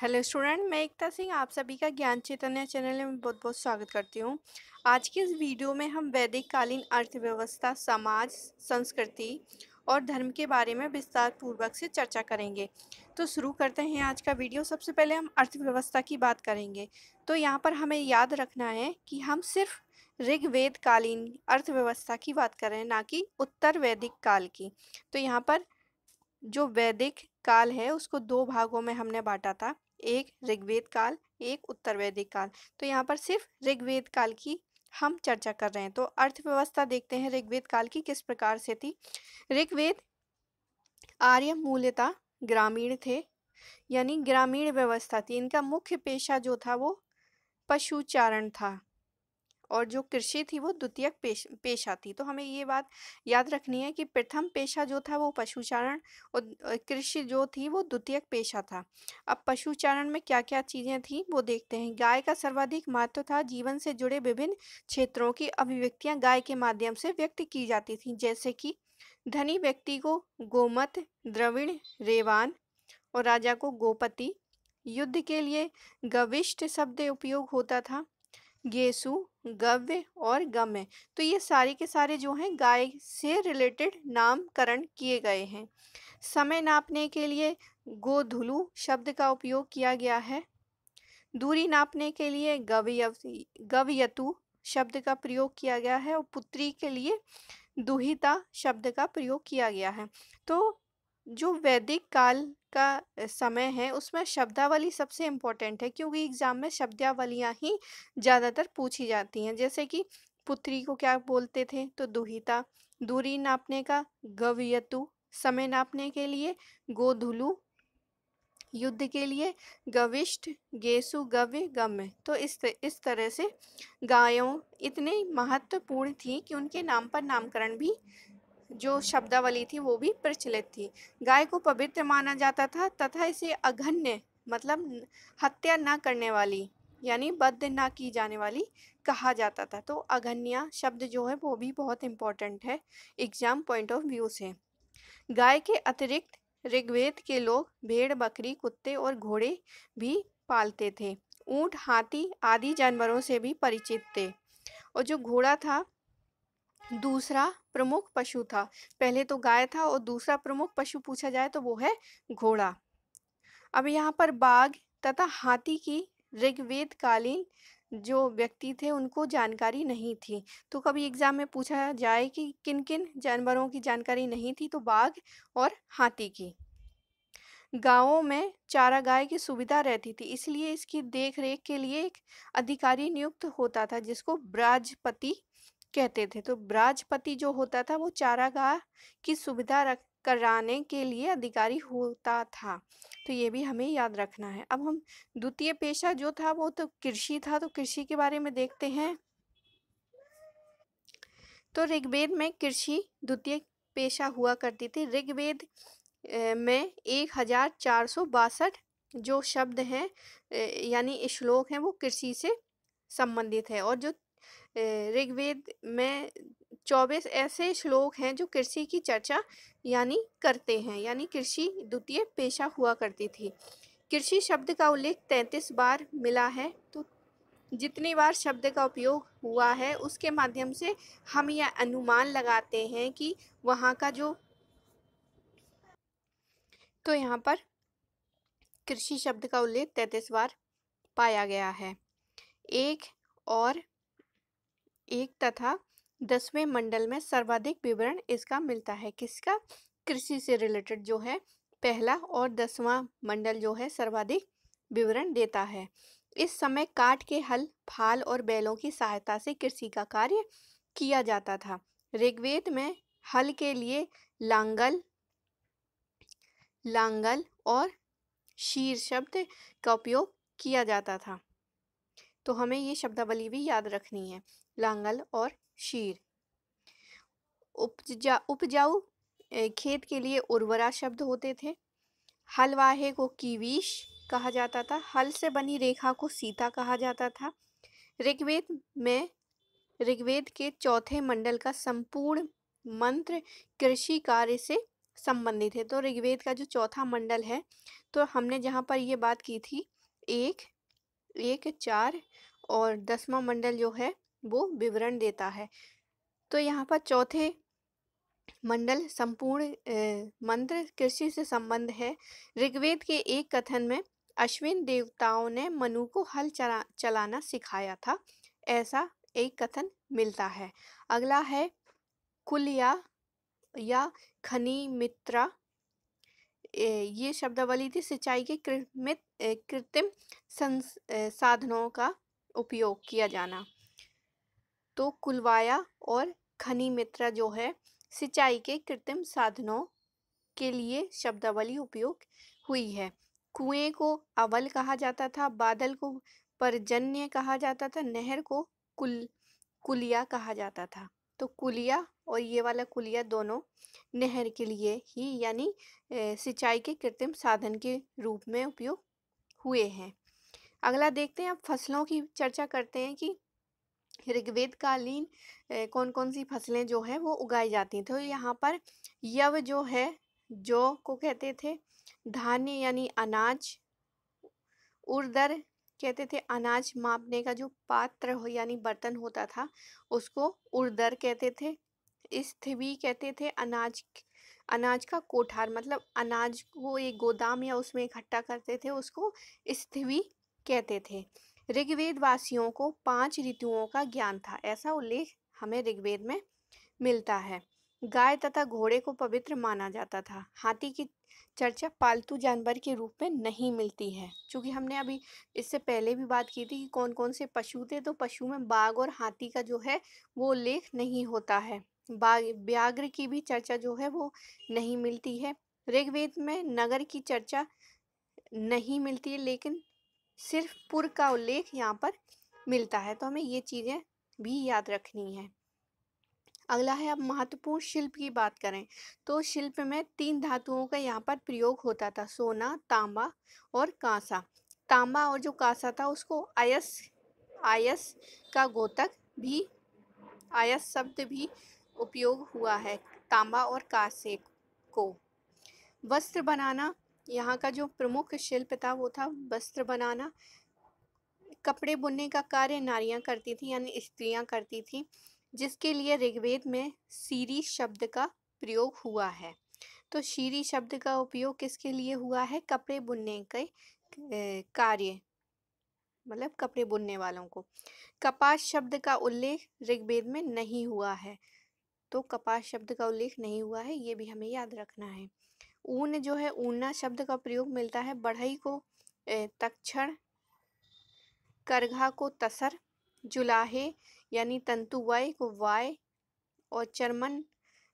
hello student मैं एकता सिंह आप सभी का ज्ञान चैतन्य चैनल में बहुत बहुत स्वागत करती हूँ आज की इस वीडियो में हम वैदिक कालीन अर्थव्यवस्था समाज संस्कृति और धर्म के बारे में विस्तार पूर्वक से चर्चा करेंगे तो शुरू करते हैं आज का वीडियो सबसे पहले हम अर्थव्यवस्था की बात करेंगे तो यहाँ पर हमें याद रखना है कि हम सिर्फ ऋग्वेद कालीन अर्थव्यवस्था की बात कर रहे हैं ना कि उत्तर वैदिक काल की तो यहाँ पर जो वैदिक काल है उसको दो भागों में हमने बांटा था एक ऋग्वेद काल एक उत्तर वैदिक काल तो यहाँ पर सिर्फ ऋग्वेद काल की हम चर्चा कर रहे हैं तो अर्थव्यवस्था देखते हैं ऋग्वेद काल की किस प्रकार से थी ऋग्वेद आर्य मूल्यता ग्रामीण थे यानी ग्रामीण व्यवस्था थी इनका मुख्य पेशा जो था वो पशुचारण था और जो कृषि थी वो द्वितीय पेश, पेशा थी तो हमें ये बात याद रखनी है कि प्रथम पेशा जो था वो पशुचारण और कृषि जो थी वो द्वितीय पेशा था अब पशुचारण में क्या क्या चीज़ें थी वो देखते हैं गाय का सर्वाधिक महत्व था जीवन से जुड़े विभिन्न क्षेत्रों की अभिव्यक्तियाँ गाय के माध्यम से व्यक्त की जाती थी जैसे कि धनी व्यक्ति को गोमत द्रविण रेवान और राजा को गोपति युद्ध के लिए गविष्ट शब्द उपयोग होता था गेसु गव्य और गम्य तो ये सारे के सारे जो हैं गाय से रिलेटेड नामकरण किए गए हैं समय नापने के लिए गोधुलू शब्द का उपयोग किया गया है दूरी नापने के लिए गवयव गवयतु शब्द का प्रयोग किया गया है और पुत्री के लिए दुहिता शब्द का प्रयोग किया गया है तो जो वैदिक काल का समय है उसमें शब्दावली सबसे इम्पोर्टेंट है क्योंकि एग्ज़ाम में शब्दावलियाँ ही ज़्यादातर पूछी जाती हैं जैसे कि पुत्री को क्या बोलते थे तो दुहिता दूरी नापने का गवयतु समय नापने के लिए गोधुलू युद्ध के लिए गविष्ठ गेसु गव्य गम्य तो इस इस तरह से गायों इतने महत्वपूर्ण थी कि उनके नाम पर नामकरण भी जो शब्दावली थी वो भी प्रचलित थी गाय को पवित्र माना जाता था तथा इसे अघन्य मतलब हत्या न करने वाली यानी बद्ध ना की जाने वाली कहा जाता था तो अघन्या शब्द जो है वो भी बहुत इम्पोर्टेंट है एग्जाम पॉइंट ऑफ व्यू से गाय के अतिरिक्त ऋग्वेद के लोग भेड़ बकरी कुत्ते और घोड़े भी पालते थे ऊंट हाथी आदि जानवरों से भी परिचित थे और जो घोड़ा था दूसरा प्रमुख पशु था पहले तो गाय था और दूसरा प्रमुख पशु पूछा जाए तो वो है घोड़ा अब यहाँ पर बाघ तथा हाथी की कालीन जो व्यक्ति थे उनको जानकारी नहीं थी तो कभी एग्ज़ाम में पूछा जाए कि किन किन जानवरों की जानकारी नहीं थी तो बाघ और हाथी की गांवों में चारागाह की सुविधा रहती थी इसलिए इसकी देखरेख के लिए एक अधिकारी नियुक्त होता था जिसको ब्राजपति कहते थे तो ब्राजपति जो होता था वो चारागाह की सुविधा रख कराने के लिए अधिकारी होता था तो ये भी हमें याद रखना है अब हम द्वितीय पेशा जो था वो तो कृषि था तो कृषि के बारे में देखते हैं तो ऋग्वेद में कृषि द्वितीय पेशा हुआ करती थी ऋग्वेद में एक हजार चार सौ बासठ जो शब्द हैं यानी श्लोक हैं वो कृषि से संबंधित है और जो ऋग्वेद में चौबीस ऐसे श्लोक हैं जो कृषि की चर्चा यानी करते हैं यानी कृषि द्वितीय पेशा हुआ करती थी कृषि शब्द का उल्लेख तैंतीस बार मिला है तो जितनी बार शब्द का उपयोग हुआ है उसके माध्यम से हम यह अनुमान लगाते हैं कि वहाँ का जो तो यहाँ पर कृषि शब्द का उल्लेख तैतीस बार पाया गया है एक और एक तथा दसवें मंडल में सर्वाधिक विवरण इसका मिलता है किसका कृषि से रिलेटेड जो है पहला और दसवां मंडल जो है सर्वाधिक विवरण देता है इस समय काट के हल फाल और बैलों की सहायता से कृषि का कार्य किया जाता था ऋग्वेद में हल के लिए लांगल लांगल और शीर शब्द का उपयोग किया जाता था तो हमें ये शब्दावली भी याद रखनी है लांगल और शीर उपजा उपजाऊ खेत के लिए उर्वरा शब्द होते थे हलवाहे को कीवीश कहा जाता था हल से बनी रेखा को सीता कहा जाता था ऋग्वेद में ऋग्वेद के चौथे मंडल का संपूर्ण मंत्र कृषि कार्य से संबंधित है तो ऋग्वेद का जो चौथा मंडल है तो हमने जहाँ पर ये बात की थी एक एक चार और दसवा मंडल जो है वो विवरण देता है तो यहाँ पर चौथे मंडल संपूर्ण मंत्र कृषि से संबंध है ऋग्वेद के एक कथन में अश्विन देवताओं ने मनु को हल चला चलाना सिखाया था ऐसा एक कथन मिलता है अगला है कुलिया या खनी मित्रा ये शब्दावली थी सिंचाई के कृत्रिम संसाधनों का उपयोग किया जाना तो कुलवाया और खनी मित्रा जो है सिंचाई के कृत्रिम साधनों के लिए शब्दावली उपयोग हुई है कुएं को अवल कहा जाता था बादल को परजन्य कहा जाता था नहर को कुल कुलिया कहा जाता था तो कुलिया और ये वाला कुलिया दोनों नहर के लिए ही यानी सिंचाई के कृत्रिम साधन के रूप में उपयोग हुए हैं अगला देखते हैं अब फसलों की चर्चा करते हैं कि ऋग्वेद कालीन कौन कौन सी फसलें जो हैं वो उगाई जाती तो यहाँ पर यव जो है जो को कहते थे धान्य यानी अनाज उर्दर कहते थे अनाज मापने का जो पात्र हो यानी बर्तन होता था उसको उर्दर कहते थे स्थिवी कहते थे अनाज अनाज का कोठार मतलब अनाज को एक गोदाम या उसमें इकट्ठा करते थे उसको स्थिवी कहते थे ऋग्वेद वासियों को पांच ऋतुओं का ज्ञान था ऐसा उल्लेख हमें ऋग्वेद में मिलता है गाय तथा घोड़े को पवित्र माना जाता था हाथी की चर्चा पालतू जानवर के रूप में नहीं मिलती है क्योंकि हमने अभी इससे पहले भी बात की थी कि कौन कौन से पशु थे तो पशु में बाघ और हाथी का जो है वो उल्लेख नहीं होता है बाघ व्याघ्र की भी चर्चा जो है वो नहीं मिलती है ऋग्वेद में नगर की चर्चा नहीं मिलती है लेकिन सिर्फ पुर का उल्लेख यहाँ पर मिलता है तो हमें ये चीज़ें भी याद रखनी है अगला है अब महत्वपूर्ण शिल्प की बात करें तो शिल्प में तीन धातुओं का यहाँ पर प्रयोग होता था सोना तांबा और कांसा तांबा और जो कांसा था उसको आयस आयस का गोतक भी आयस शब्द भी उपयोग हुआ है तांबा और कांसे को वस्त्र बनाना यहाँ का जो प्रमुख शिल्प था वो था वस्त्र बनाना कपड़े बुनने का कार्य नारियाँ करती थी यानी स्त्रियाँ करती थी जिसके लिए ऋग्वेद में सीरी शब्द का प्रयोग हुआ है तो शीरी शब्द का उपयोग किसके लिए हुआ है कपड़े बुनने के कार्य मतलब कपड़े बुनने वालों को कपास शब्द का उल्लेख ऋग्वेद में नहीं हुआ है तो कपास शब्द का उल्लेख नहीं हुआ है ये भी हमें याद रखना है ऊन जो है ऊना शब्द का प्रयोग मिलता है बढ़ई को तक्षण करघा को तसर जुलाहे यानी वाय को वाय और चर्मन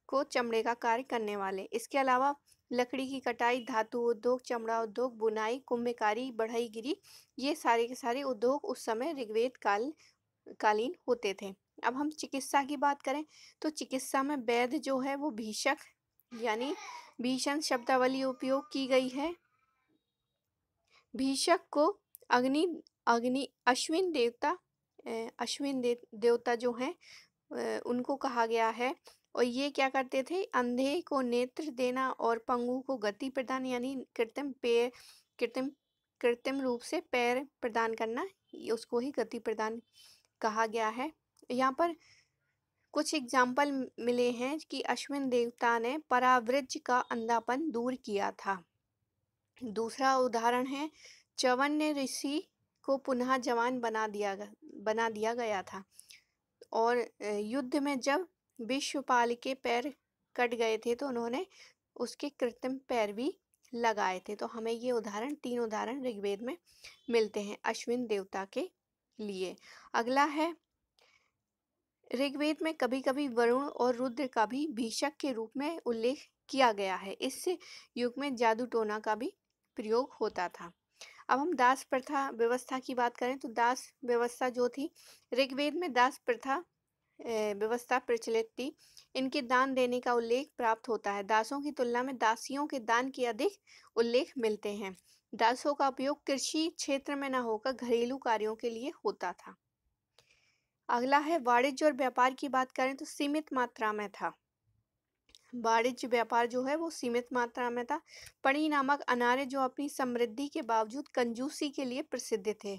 को चमड़े का कार्य करने वाले इसके अलावा लकड़ी की कटाई धातु उद्योग चमड़ा उद्योग बुनाई कुंभकारी बढ़ई गिरी ये सारे के सारे उद्योग उस समय ऋग्वेद काल कालीन होते थे अब हम चिकित्सा की बात करें तो चिकित्सा में वैद्य जो है वो भीषक यानी भीषण शब्दावली उपयोग की गई है भीषक को अग्नि अग्नि अश्विन देवता अश्विन दे, देवता जो हैं उनको कहा गया है और ये क्या करते थे अंधे को नेत्र देना और पंगु को गति प्रदान यानी कृत्रिम पैर कृत्रिम कृत्रिम रूप से पैर प्रदान करना उसको ही गति प्रदान कहा गया है यहाँ पर कुछ एग्जाम्पल मिले हैं कि अश्विन देवता ने परावृज का अंधापन दूर किया था दूसरा उदाहरण है चवन ने ऋषि को पुनः जवान बना दिया बना दिया गया था और युद्ध में जब विश्वपाल के पैर कट गए थे तो उन्होंने उसके कृत्रिम पैर भी लगाए थे तो हमें ये उदाहरण तीन उदाहरण ऋग्वेद में मिलते हैं अश्विन देवता के लिए अगला है ऋग्वेद में कभी कभी वरुण और रुद्र का भी भीषक के रूप में उल्लेख किया गया है इस युग में जादू टोना का भी प्रयोग होता था अब हम दास प्रथा व्यवस्था की बात करें तो दास व्यवस्था जो थी ऋग्वेद में दास प्रथा व्यवस्था प्रचलित थी इनके दान देने का उल्लेख प्राप्त होता है दासों की तुलना में दासियों के दान के अधिक उल्लेख मिलते हैं दासों का उपयोग कृषि क्षेत्र में न होकर घरेलू कार्यों के लिए होता था अगला है वाणिज्य और व्यापार की बात करें तो सीमित मात्रा में था वाणिज्य व्यापार जो है वो सीमित मात्रा में था पणी नामक अनारे जो अपनी समृद्धि के बावजूद कंजूसी के लिए प्रसिद्ध थे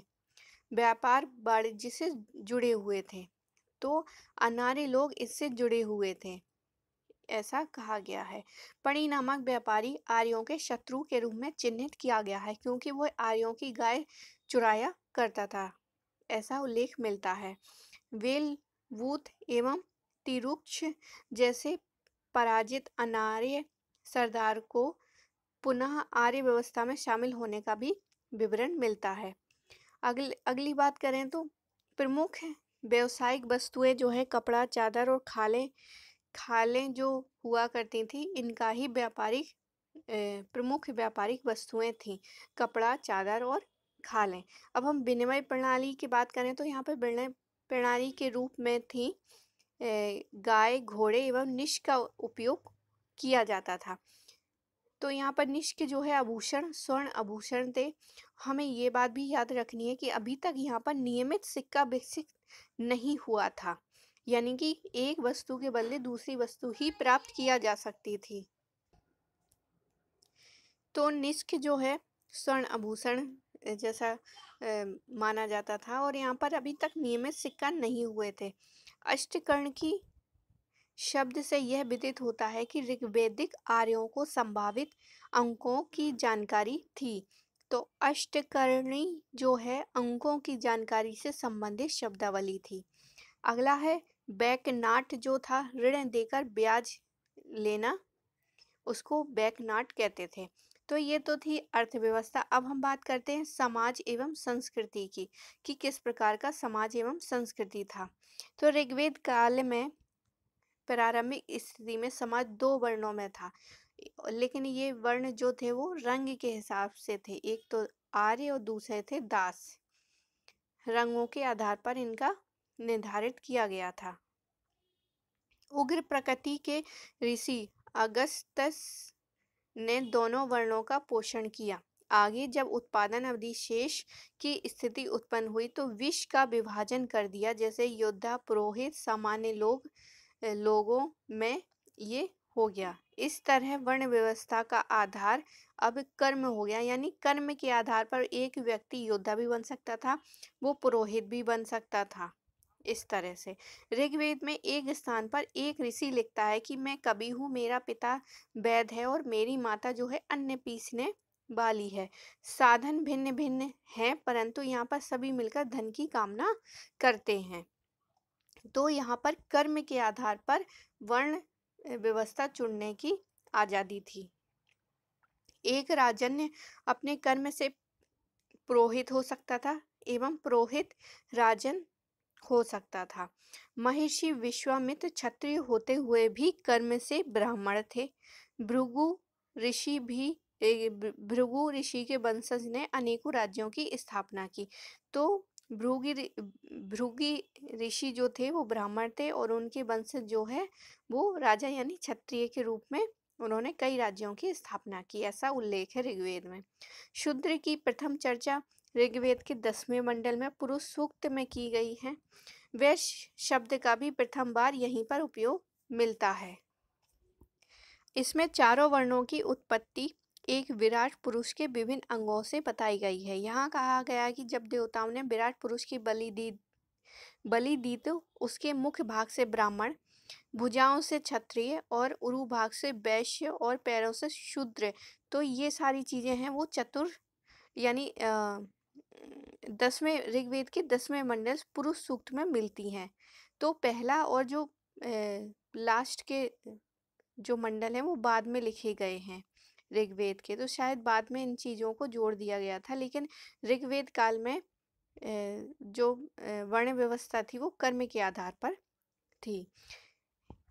व्यापार वाणिज्य से जुड़े हुए थे तो अनारे लोग इससे जुड़े हुए थे ऐसा कहा गया है पणी नामक व्यापारी आर्यों के शत्रु के रूप में चिन्हित किया गया है क्योंकि वह आर्यों की गाय चुराया करता था ऐसा उल्लेख मिलता है वेल वूथ एवं तिरुक्ष जैसे पराजित अनार्य सरदार को पुनः आर्य व्यवस्था में शामिल होने का भी विवरण मिलता है अगल अगली बात करें तो प्रमुख व्यवसायिक वस्तुएं जो है कपड़ा चादर और खालें खालें जो हुआ करती थी इनका ही व्यापारिक प्रमुख व्यापारिक वस्तुएं थी कपड़ा चादर और खाले अब हम विनिमय प्रणाली की बात करें तो यहाँ पर विनिमय प्रणाली के रूप में थी गाय घोड़े एवं निश का उपयोग किया जाता था तो यहाँ पर निश के जो है आभूषण स्वर्ण आभूषण थे हमें ये बात भी याद रखनी है कि अभी तक यहाँ पर नियमित सिक्का विकसित नहीं हुआ था यानी कि एक वस्तु के बदले दूसरी वस्तु ही प्राप्त किया जा सकती थी तो निष्क जो है स्वर्ण आभूषण जैसा माना जाता था और यहाँ पर अभी तक नियमित सिक्का नहीं हुए थे अष्टकर्ण की शब्द से यह विदित होता है कि ऋग्वेदिक आर्यों को संभावित अंकों की जानकारी थी तो अष्टकर्णी जो है अंकों की जानकारी से संबंधित शब्दावली थी अगला है बैकनाट जो था ऋण देकर ब्याज लेना उसको बैकनाट कहते थे तो ये तो थी अर्थव्यवस्था अब हम बात करते हैं समाज एवं संस्कृति की कि किस प्रकार का समाज एवं संस्कृति था तो ऋग्वेद काल में प्रारंभिक स्थिति में समाज दो वर्णों में था लेकिन ये वर्ण जो थे वो रंग के हिसाब से थे एक तो आर्य और दूसरे थे दास रंगों के आधार पर इनका निर्धारित किया गया था उग्र प्रकृति के ऋषि अगस्तस ने दोनों वर्णों का पोषण किया आगे जब उत्पादन अवधि शेष की स्थिति उत्पन्न हुई तो विष का विभाजन कर दिया जैसे योद्धा पुरोहित सामान्य लोग लोगों में ये हो गया इस तरह वर्ण व्यवस्था का आधार अब कर्म हो गया यानी कर्म के आधार पर एक व्यक्ति योद्धा भी बन सकता था वो पुरोहित भी बन सकता था इस तरह से ऋग्वेद में एक स्थान पर एक ऋषि लिखता है कि मैं कभी हूँ मेरा पिता वैद है और मेरी माता जो है अन्य पीसने बाली है साधन भिन्न भिन्न हैं परंतु यहाँ पर सभी मिलकर धन की कामना करते हैं तो यहाँ पर कर्म के आधार पर वर्ण व्यवस्था चुनने की आज़ादी थी एक राजन्य अपने कर्म से पुरोहित हो सकता था एवं पुरोहित राजन हो सकता था महर्षि विश्वामित्र क्षत्रिय होते हुए भी कर्म से ब्राह्मण थे भृगु ऋषि भी भृगु ऋषि के वंशज ने अनेकों राज्यों की स्थापना की तो भ्रुगी भ्रुगी ऋषि जो थे वो ब्राह्मण थे और उनके वंशज जो है वो राजा यानी क्षत्रिय के रूप में उन्होंने कई राज्यों की स्थापना की ऐसा उल्लेख है ऋग्वेद में शुद्र की प्रथम चर्चा ऋग्वेद के दसवें मंडल में पुरुष सूक्त में की गई है वैश शब्द का भी प्रथम बार यहीं पर उपयोग मिलता है इसमें चारों वर्णों की उत्पत्ति एक विराट पुरुष के विभिन्न अंगों से बताई गई है यहाँ कहा गया कि जब देवताओं ने विराट पुरुष की बलि दी बलि दी तो उसके मुख्य भाग से ब्राह्मण भुजाओं से क्षत्रिय और उरु भाग से वैश्य और पैरों से शूद्र तो ये सारी चीज़ें हैं वो चतुर यानी दसवें ऋग्वेद के दसवें मंडल पुरुष सूक्त में मिलती हैं तो पहला और जो लास्ट के जो मंडल हैं वो बाद में लिखे गए हैं ऋग्वेद के तो शायद बाद में इन चीज़ों को जोड़ दिया गया था लेकिन ऋग्वेद काल में जो वर्ण व्यवस्था थी वो कर्म के आधार पर थी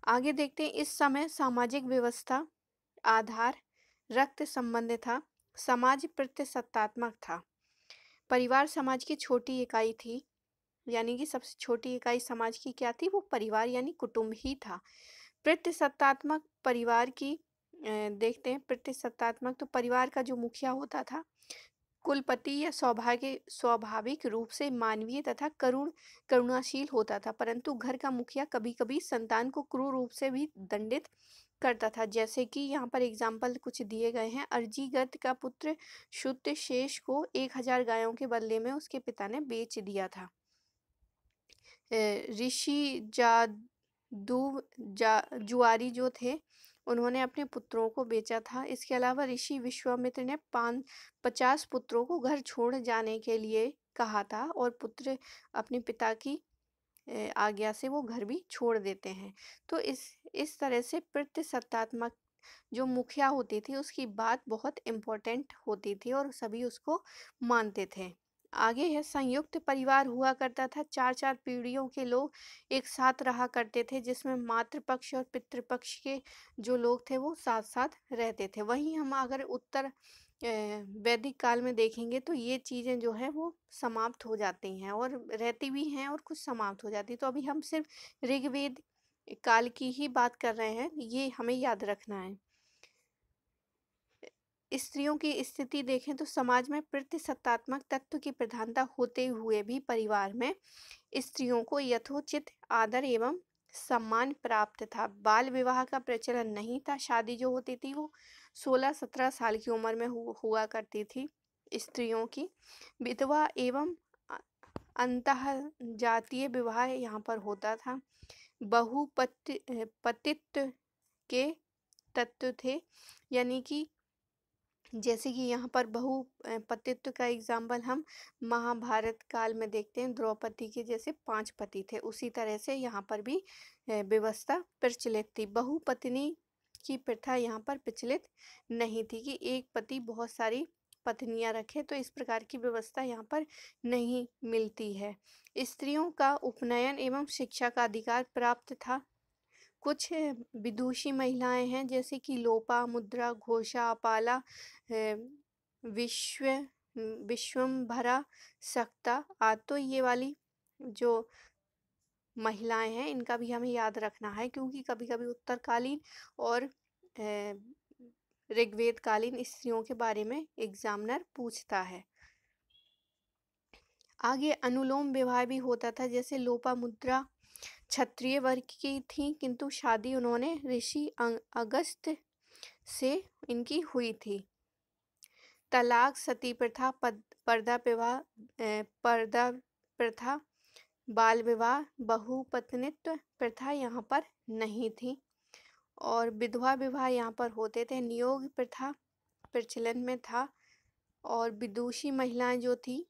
आगे देखते हैं इस समय सामाजिक व्यवस्था आधार रक्त संबंध था समाज प्रत्यसत्तात्मक था परिवार समाज की छोटी इकाई थी यानी कि सबसे छोटी इकाई समाज की क्या थी वो परिवार यानी कुटुंब ही था प्रतिसत्तात्मक परिवार की देखते हैं प्रतिसत्तात्मक तो परिवार का जो मुखिया होता था कुलपति या सौभाग्य स्वाभाविक रूप से मानवीय तथा करुण करुणाशील होता था परंतु घर का मुखिया कभी कभी संतान को क्रूर रूप से भी दंडित करता था जैसे कि यहाँ पर एग्जाम्पल कुछ दिए गए हैं अर्जीगत का पुत्र शुद्ध शेष को एक हजार गायों के बदले में उसके पिता ने बेच दिया था ऋषि जादू जा जुआरी जो थे उन्होंने अपने पुत्रों को बेचा था इसके अलावा ऋषि विश्वामित्र ने पाँच पचास पुत्रों को घर छोड़ जाने के लिए कहा था और पुत्र अपने पिता की आज्ञा से वो घर भी छोड़ देते हैं तो इस इस तरह से प्रतिसत्तात्मक जो मुखिया होती थी उसकी बात बहुत इम्पोर्टेंट होती थी और सभी उसको मानते थे आगे है संयुक्त परिवार हुआ करता था चार चार पीढ़ियों के लोग एक साथ रहा करते थे जिसमें मातृपक्ष और पितृपक्ष के जो लोग थे वो साथ साथ रहते थे वहीं हम अगर उत्तर वैदिक काल में देखेंगे तो ये चीज़ें जो है वो समाप्त हो जाती हैं और रहती भी हैं और कुछ समाप्त हो जाती है तो अभी हम सिर्फ ऋग्वेद काल की ही बात कर रहे हैं ये हमें याद रखना है स्त्रियों की स्थिति देखें तो समाज में प्रतिसत्तात्मक तत्व की प्रधानता होते हुए भी परिवार में स्त्रियों को यथोचित आदर एवं सम्मान प्राप्त था बाल विवाह का प्रचलन नहीं था शादी जो होती थी वो सोलह सत्रह साल की उम्र में हुआ करती थी स्त्रियों की विधवा एवं अंत जातीय विवाह यहाँ पर होता था बहुपति पतित के तत्व थे यानी कि जैसे कि यहाँ पर बहु पतित्व का एग्जाम्पल हम महाभारत काल में देखते हैं द्रौपदी के जैसे पांच पति थे उसी तरह से यहाँ पर भी व्यवस्था प्रचलित थी बहुपत्नी की प्रथा यहाँ पर प्रचलित नहीं थी कि एक पति बहुत सारी पत्नियां रखे तो इस प्रकार की व्यवस्था यहाँ पर नहीं मिलती है स्त्रियों का उपनयन एवं शिक्षा का अधिकार प्राप्त था कुछ विदुषी महिलाएं हैं जैसे कि लोपा मुद्रा घोषा अपाला विश्व विश्वम भरा सक्ता आतो ये वाली जो महिलाएं हैं इनका भी हमें याद रखना है क्योंकि कभी कभी उत्तरकालीन और ऋग्वेदकालीन स्त्रियों के बारे में एग्जामिनर पूछता है आगे अनुलोम विवाह भी होता था जैसे लोपा मुद्रा क्षत्रिय वर्ग की थी किंतु शादी उन्होंने ऋषि अं-, अगस्त से इनकी हुई थी तलाक सती प्रथा पर्दा विवाह पर्दा प्रथा बाल विवाह बहुपत्नित्व प्रथा यहाँ पर नहीं थी और विधवा विवाह यहाँ पर होते थे नियोग प्रथा प्रचलन में था और विदुषी महिलाएं जो थी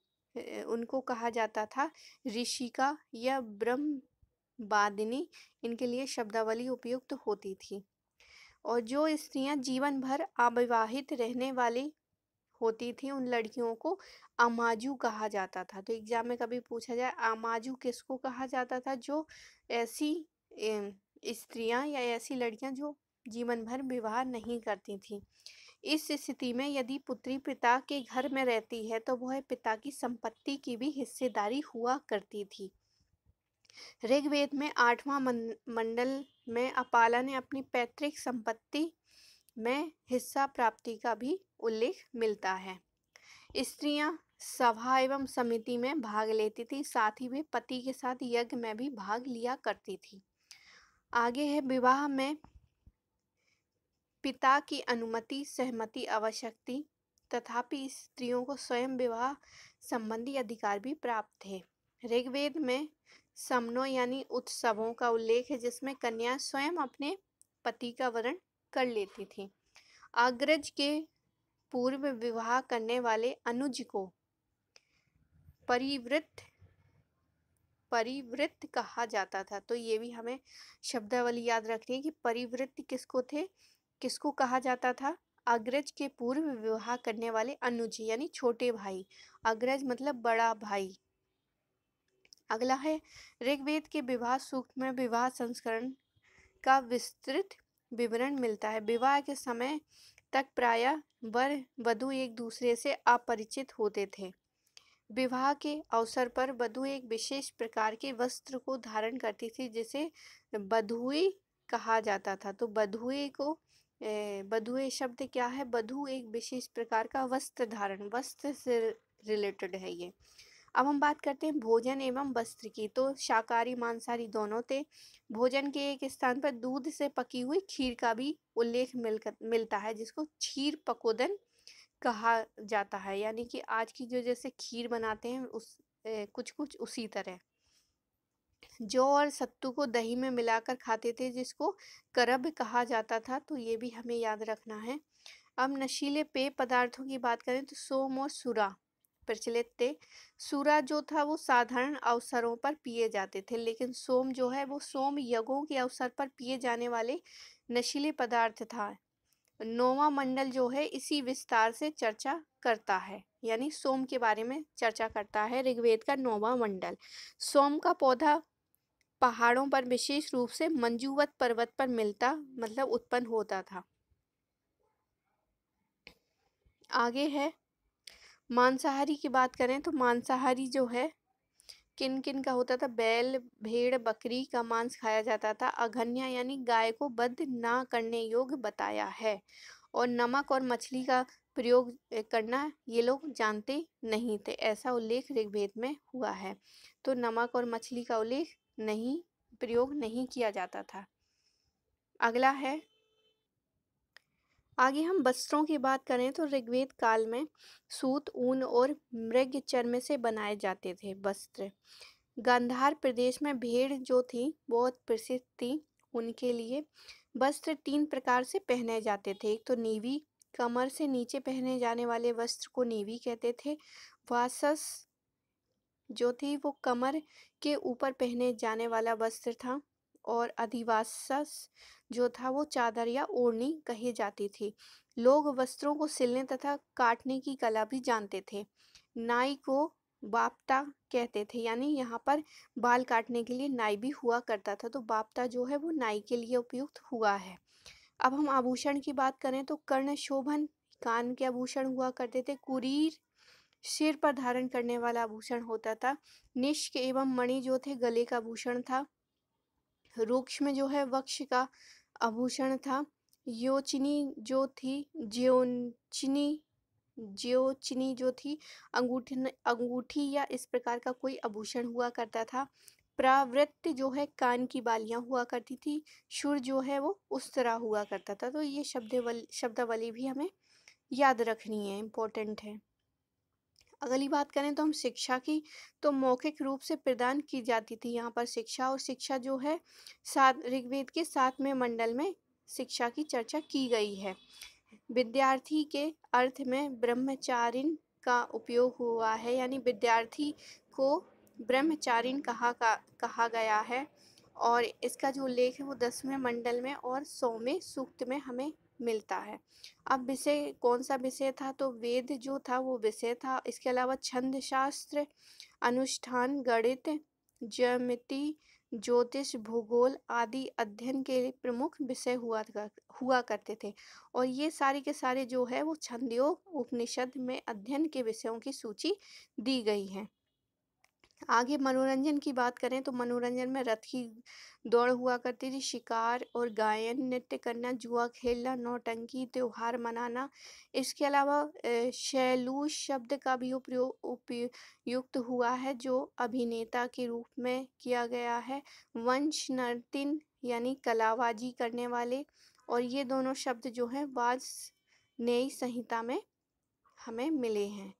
उनको कहा जाता था ऋषिका या बादिनी इनके लिए शब्दावली उपयुक्त तो होती थी और जो स्त्रियां जीवन भर अविवाहित रहने वाली होती थी उन लड़कियों को अमाजू कहा जाता था तो एग्ज़ाम में कभी पूछा जाए अमाजू किसको कहा जाता था जो ऐसी स्त्रियां या ऐसी लड़कियां जो जीवन भर विवाह नहीं करती थी इस स्थिति में यदि पुत्री पिता के घर में रहती है तो वह पिता की संपत्ति की भी हिस्सेदारी हुआ करती थी ऋग्वेद में आठवां मंडल में अपाला ने अपनी पैतृक संपत्ति में हिस्सा प्राप्ति का भी उल्लेख मिलता है स्त्रियां सभा एवं समिति में भाग लेती थी साथ ही वे पति के साथ यज्ञ में भी भाग लिया करती थी आगे है विवाह में पिता की अनुमति सहमति आवश्यक थी तथापि स्त्रियों को स्वयं विवाह संबंधी अधिकार भी प्राप्त थे ऋग्वेद में समनों यानी उत्सवों का उल्लेख है जिसमें कन्या स्वयं अपने पति का वर्ण कर लेती थी अग्रज के पूर्व विवाह करने वाले अनुज को परिवृत परिवृत्त कहा जाता था तो ये भी हमें शब्दावली याद रखनी है कि परिवृत्त किसको थे किसको कहा जाता था अग्रज के पूर्व विवाह करने वाले अनुजी यानी छोटे भाई अग्रज मतलब बड़ा भाई अगला है ऋग्वेद के विवाह सूक्त में विवाह संस्करण का विस्तृत विवरण मिलता है विवाह के समय तक प्रायः वर वधु एक दूसरे से अपरिचित होते थे विवाह के अवसर पर वधु एक विशेष प्रकार के वस्त्र को धारण करती थी जिसे बधुए कहा जाता था तो बधुए को बधुए शब्द क्या है बधु एक विशेष प्रकार का वस्त्र धारण वस्त्र से रिलेटेड है ये अब हम बात करते हैं भोजन एवं वस्त्र की तो शाकाहारी मांसाहारी दोनों थे भोजन के एक स्थान पर दूध से पकी हुई खीर का भी उल्लेख मिल मिलता है जिसको खीर पकोदन कहा जाता है यानी कि आज की जो जैसे खीर बनाते हैं उस ए, कुछ कुछ उसी तरह जो और सत्तू को दही में मिलाकर खाते थे जिसको करब कहा जाता था तो ये भी हमें याद रखना है अब नशीले पेय पदार्थों की बात करें तो सोम और सुरा प्रचलित थे सूरा जो था वो साधारण अवसरों पर पिए जाते थे लेकिन सोम जो है वो सोम यज्ञों के अवसर पर पिए जाने वाले नशीले पदार्थ था नोवा मंडल जो है इसी विस्तार से चर्चा करता है यानी सोम के बारे में चर्चा करता है ऋग्वेद का नोवा मंडल सोम का पौधा पहाड़ों पर विशेष रूप से मंजूवत पर्वत पर मिलता मतलब उत्पन्न होता था आगे है मांसाहारी की बात करें तो मांसाहारी जो है किन किन का होता था बैल भेड़ बकरी का मांस खाया जाता था अघन्या यानी गाय को बद ना करने योग्य बताया है और नमक और मछली का प्रयोग करना ये लोग जानते नहीं थे ऐसा उल्लेख ऋग्वेद में हुआ है तो नमक और मछली का उल्लेख नहीं प्रयोग नहीं किया जाता था अगला है आगे हम वस्त्रों की बात करें तो ऋग्वेद काल में सूत ऊन और मृग चर्म से बनाए जाते थे वस्त्र गांधार प्रदेश में भेड़ जो थी बहुत प्रसिद्ध थी उनके लिए वस्त्र तीन प्रकार से पहने जाते थे एक तो नेवी कमर से नीचे पहने जाने वाले वस्त्र को नीवी कहते थे वासस जो थी वो कमर के ऊपर पहने जाने वाला वस्त्र था और अधिवासस जो था वो चादर या ओढ़नी कही जाती थी लोग वस्त्रों को सिलने तथा काटने की कला भी जानते थे नाई को बापता कहते थे यानी यहाँ पर बाल काटने के लिए नाई भी हुआ करता था तो बापता जो है वो नाई के लिए उपयुक्त हुआ है अब हम आभूषण की बात करें तो कर्ण शोभन कान के आभूषण हुआ करते थे कुरीर सिर पर धारण करने वाला आभूषण होता था निष्क एवं मणि जो थे गले का आभूषण था रूक्ष में जो है वक्ष का आभूषण था योचिनी जो थी ज्योचिनी ज्योचिनी जो थी अंगूठी अंगूठी या इस प्रकार का कोई आभूषण हुआ करता था प्रावृत्त जो है कान की बालियां हुआ करती थी सुर जो है वो उस तरह हुआ करता था तो ये शब्द शब्दावली भी हमें याद रखनी है इम्पोर्टेंट है अगली बात करें तो हम शिक्षा की तो मौखिक रूप से प्रदान की जाती थी यहाँ पर शिक्षा और शिक्षा जो है सात ऋग्वेद के सातवें मंडल में शिक्षा की चर्चा की गई है विद्यार्थी के अर्थ में ब्रह्मचारिण का उपयोग हुआ है यानी विद्यार्थी को ब्रह्मचारिण कहा का कहा गया है और इसका जो उल्लेख है वो दसवें मंडल में और सौवें सूक्त में हमें मिलता है अब विषय कौन सा विषय था तो वेद जो था वो विषय था इसके अलावा छंद शास्त्र अनुष्ठान गणित ज्यामिति ज्योतिष भूगोल आदि अध्ययन के प्रमुख विषय हुआ कर, हुआ करते थे और ये सारे के सारे जो है वो छंदयोग उपनिषद में अध्ययन के विषयों की सूची दी गई है आगे मनोरंजन की बात करें तो मनोरंजन में रथ की दौड़ हुआ करती थी शिकार और गायन नृत्य करना जुआ खेलना नौटंकी त्यौहार मनाना इसके अलावा शैलूष शब्द का भी उपयोग उपयुक्त हुआ है जो अभिनेता के रूप में किया गया है वंश नर्तिन यानी कलाबाजी करने वाले और ये दोनों शब्द जो हैं वाज नई संहिता में हमें मिले हैं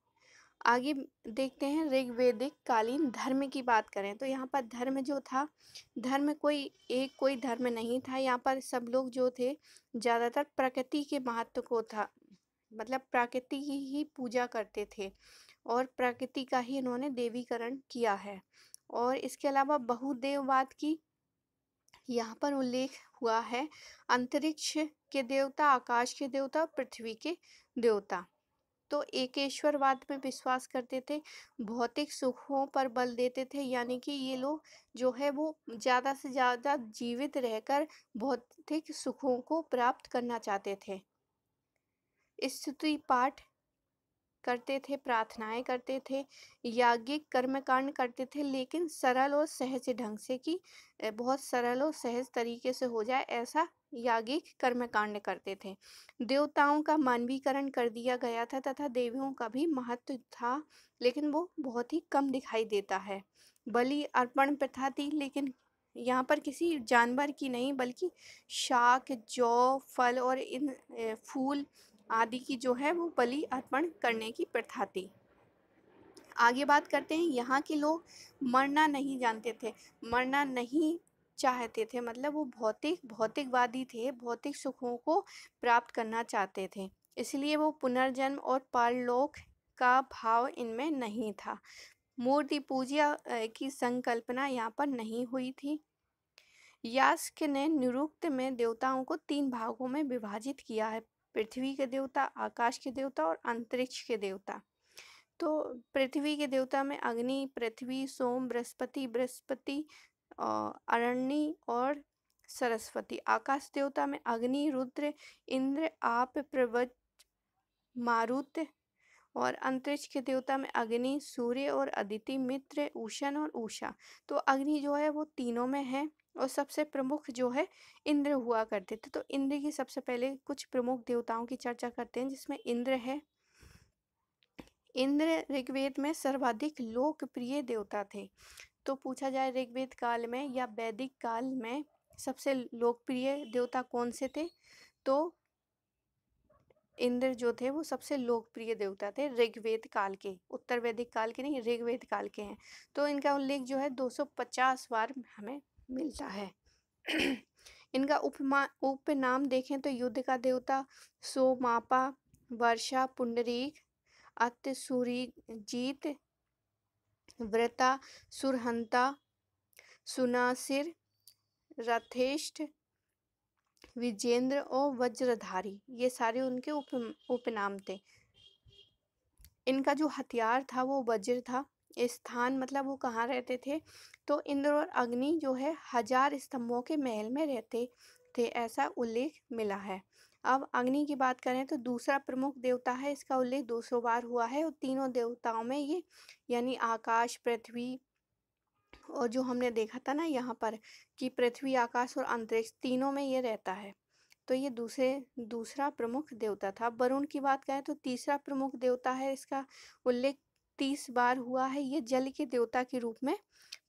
आगे देखते हैं ऋग्वेदिक कालीन धर्म की बात करें तो यहाँ पर धर्म जो था धर्म कोई एक कोई धर्म नहीं था यहाँ पर सब लोग जो थे ज़्यादातर प्रकृति के महत्व को था मतलब प्रकृति की ही पूजा करते थे और प्रकृति का ही इन्होंने देवीकरण किया है और इसके अलावा बहुदेववाद की यहाँ पर उल्लेख हुआ है अंतरिक्ष के देवता आकाश के देवता पृथ्वी के देवता तो एकेश्वरवाद में विश्वास करते थे भौतिक सुखों पर बल देते थे यानी कि ये लोग जो है वो ज़्यादा से ज़्यादा जीवित रहकर भौतिक सुखों को प्राप्त करना चाहते थे स्तुति पाठ करते थे प्रार्थनाएं करते थे याज्ञिक कर्मकांड करते थे लेकिन सरल और सहज ढंग से कि बहुत सरल और सहज तरीके से हो जाए ऐसा याज्ञिक कर्मकांड करते थे देवताओं का मानवीकरण कर दिया गया था तथा देवियों का भी महत्व था लेकिन वो बहुत ही कम दिखाई देता है बलि अर्पण प्रथा थी लेकिन यहाँ पर किसी जानवर की नहीं बल्कि शाक जौ फल और इन फूल आदि की जो है वो बलि अर्पण करने की प्रथा थी आगे बात करते हैं यहाँ के लोग मरना नहीं जानते थे मरना नहीं चाहते थे मतलब वो भौतिक भौतिकवादी थे भौतिक सुखों को प्राप्त करना चाहते थे इसलिए वो पुनर्जन्म और पारलोक का भाव इनमें नहीं था मूर्ति पूजा की संकल्पना यहाँ पर नहीं हुई थी यास्क ने निरुक्त में देवताओं को तीन भागों में विभाजित किया है पृथ्वी के देवता आकाश के देवता और अंतरिक्ष के देवता तो पृथ्वी के देवता में अग्नि पृथ्वी सोम बृहस्पति बृहस्पति अरण्य और सरस्वती आकाश देवता में अग्नि रुद्र इंद्र आप प्रवच मारुत और अंतरिक्ष के देवता में अग्नि सूर्य और अदिति मित्र उषण और उषा तो अग्नि जो है वो तीनों में है और सबसे प्रमुख जो है इंद्र हुआ करते थे तो इंद्र की सबसे पहले कुछ प्रमुख देवताओं की चर्चा करते हैं जिसमें इंद्र है इंद्र ऋग्वेद में सर्वाधिक लोकप्रिय देवता थे तो पूछा जाए ऋग्वेद काल में या वैदिक काल में सबसे लोकप्रिय देवता कौन से थे तो इंद्र जो थे वो सबसे लोकप्रिय देवता थे ऋग्वेद काल के उत्तर वैदिक काल के नहीं ऋग्वेद काल के हैं तो इनका उल्लेख जो है 250 बार हमें मिलता है इनका उपमा उपनाम देखें तो युद्ध का देवता सोमापा वर्षा पुंडरीक अत जीत व्रता सुरहंता सुनासिर रथेष्ठ विजेंद्र और वज्रधारी ये सारे उनके उप उपनाम थे इनका जो हथियार था वो वज्र था स्थान मतलब वो कहाँ रहते थे तो इंद्र और अग्नि जो है हजार स्तंभों के महल में रहते थे ऐसा उल्लेख मिला है अब अग्नि की बात करें तो दूसरा प्रमुख देवता है इसका उल्लेख दो सौ बार हुआ है और तीनों देवताओं में ये यानी आकाश पृथ्वी और जो हमने देखा था ना यहाँ पर कि पृथ्वी आकाश और अंतरिक्ष तीनों में ये रहता है तो ये दूसरे दूसरा प्रमुख देवता था वरुण की बात करें तो तीसरा प्रमुख देवता है इसका उल्लेख तीस बार हुआ है यह जल के देवता के रूप में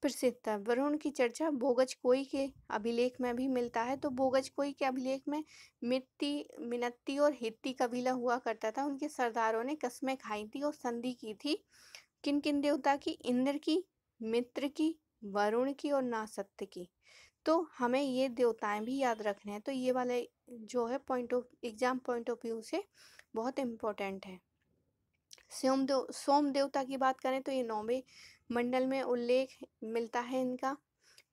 प्रसिद्ध है वरुण की चर्चा भोगज कोई के अभिलेख में भी मिलता है तो भोगज कोई के अभिलेख में मित्ती मिनत्ती और हित्ती कबीला हुआ करता था उनके सरदारों ने कस्में खाई थी और संधि की थी किन किन देवता की इंद्र की मित्र की वरुण की और नासत्य की तो हमें ये देवताएं भी याद रखने हैं तो ये वाले जो है point of exam point of view से बहुत इम्पोर्टेंट है सोमदेव सोम देवता की बात करें तो ये नौवे मंडल में उल्लेख मिलता है इनका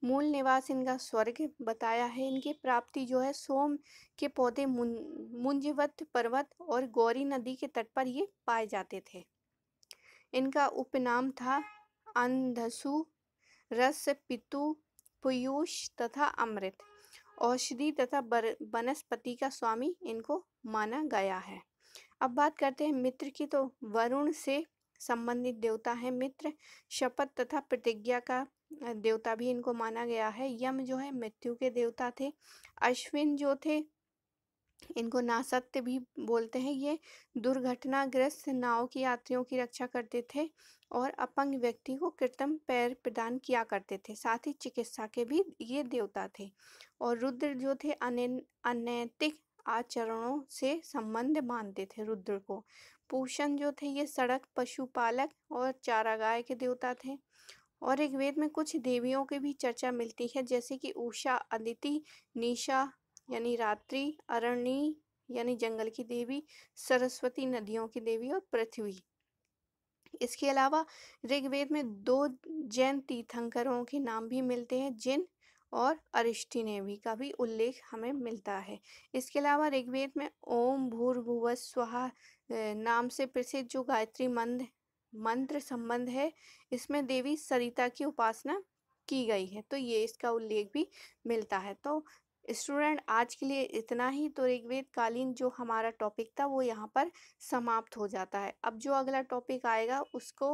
मूल निवास इनका स्वर्ग बताया है इनकी प्राप्ति जो है सोम के पौधे मुंजवत पर्वत और गौरी नदी के तट पर ये पाए जाते थे इनका उपनाम था अंधसु रस पितु पीयूष तथा अमृत औषधि तथा वनस्पति का स्वामी इनको माना गया है अब बात करते हैं मित्र की तो वरुण से संबंधित देवता है मित्र शपथ तथा प्रतिज्ञा का देवता भी इनको माना गया है यम जो है मृत्यु के देवता थे अश्विन जो थे इनको नासत्य भी बोलते हैं ये दुर्घटनाग्रस्त नाव की यात्रियों की रक्षा करते थे और अपंग व्यक्ति को कृत्रिम पैर प्रदान किया करते थे साथ ही चिकित्सा के भी ये देवता थे और रुद्र जो थे अनैतिक आचरणों से संबंध मानते थे रुद्र को पूषण जो थे ये सड़क पशुपालक और चारागाह के देवता थे और एक वेद में कुछ देवियों की भी चर्चा मिलती है जैसे कि उषा अदिति निशा यानी रात्रि अरणी यानी जंगल की देवी सरस्वती नदियों की देवी और पृथ्वी इसके अलावा ऋग्वेद में दो जैन तीर्थंकरों के नाम भी मिलते हैं जिन और अरिष्टि ने भी का भी उल्लेख हमें मिलता है इसके अलावा ऋग्वेद में ओम भूर्भुव स्वाहा नाम से प्रसिद्ध जो गायत्री मंत्र मंत्र संबंध है इसमें देवी सरिता की उपासना की गई है तो ये इसका उल्लेख भी मिलता है तो स्टूडेंट आज के लिए इतना ही तो ऋग्वेद कालीन जो हमारा टॉपिक था वो यहाँ पर समाप्त हो जाता है अब जो अगला टॉपिक आएगा उसको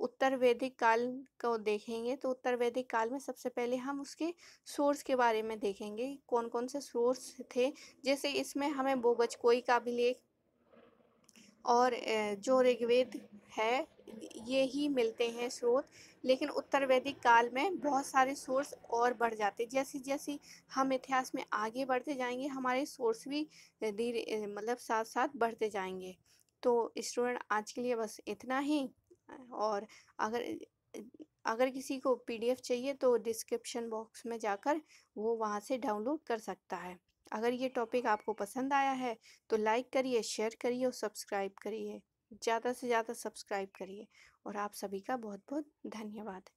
उत्तर वैदिक काल को देखेंगे तो उत्तर वैदिक काल में सबसे पहले हम उसके सोर्स के बारे में देखेंगे कौन कौन से सोर्स थे जैसे इसमें हमें बोगज कोई का भी लेख और जो ऋग्वेद है ये ही मिलते हैं स्रोत लेकिन उत्तर वैदिक काल में बहुत सारे सोर्स और बढ़ जाते जैसे जैसे हम इतिहास में आगे बढ़ते जाएंगे हमारे सोर्स भी धीरे मतलब साथ साथ बढ़ते जाएंगे तो स्टूडेंट आज के लिए बस इतना ही और अगर अगर किसी को पीडीएफ चाहिए तो डिस्क्रिप्शन बॉक्स में जाकर वो वहाँ से डाउनलोड कर सकता है अगर ये टॉपिक आपको पसंद आया है तो लाइक करिए शेयर करिए और सब्सक्राइब करिए ज़्यादा से ज़्यादा सब्सक्राइब करिए और आप सभी का बहुत बहुत धन्यवाद